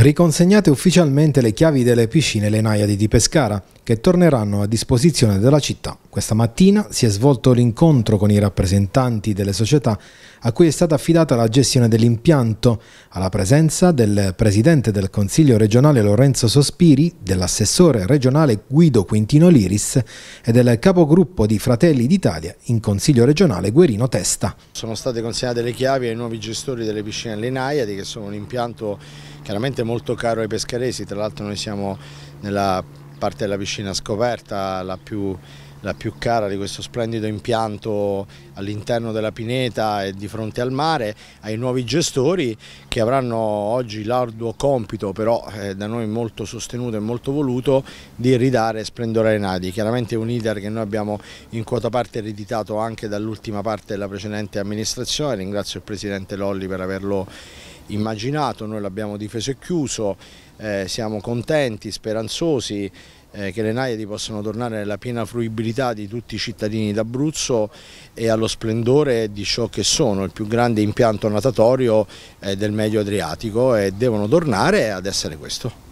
Riconsegnate ufficialmente le chiavi delle piscine Le Naiadi di Pescara, che torneranno a disposizione della città. Questa mattina si è svolto l'incontro con i rappresentanti delle società a cui è stata affidata la gestione dell'impianto, alla presenza del presidente del Consiglio regionale Lorenzo Sospiri, dell'assessore regionale Guido Quintino Liris e del capogruppo di Fratelli d'Italia in Consiglio regionale Guerino Testa. Sono state consegnate le chiavi ai nuovi gestori delle piscine Le Naiadi, che sono un impianto chiaramente molto caro ai pescaresi, tra l'altro noi siamo nella parte della piscina scoperta, la più, la più cara di questo splendido impianto all'interno della pineta e di fronte al mare, ai nuovi gestori che avranno oggi l'arduo compito, però eh, da noi molto sostenuto e molto voluto, di ridare splendore ai nadi. Chiaramente un leader che noi abbiamo in quota parte ereditato anche dall'ultima parte della precedente amministrazione, ringrazio il Presidente Lolli per averlo immaginato, noi l'abbiamo difeso e chiuso, eh, siamo contenti, speranzosi eh, che le Naiadi possano tornare nella piena fruibilità di tutti i cittadini d'Abruzzo e allo splendore di ciò che sono, il più grande impianto natatorio eh, del Medio Adriatico e devono tornare ad essere questo.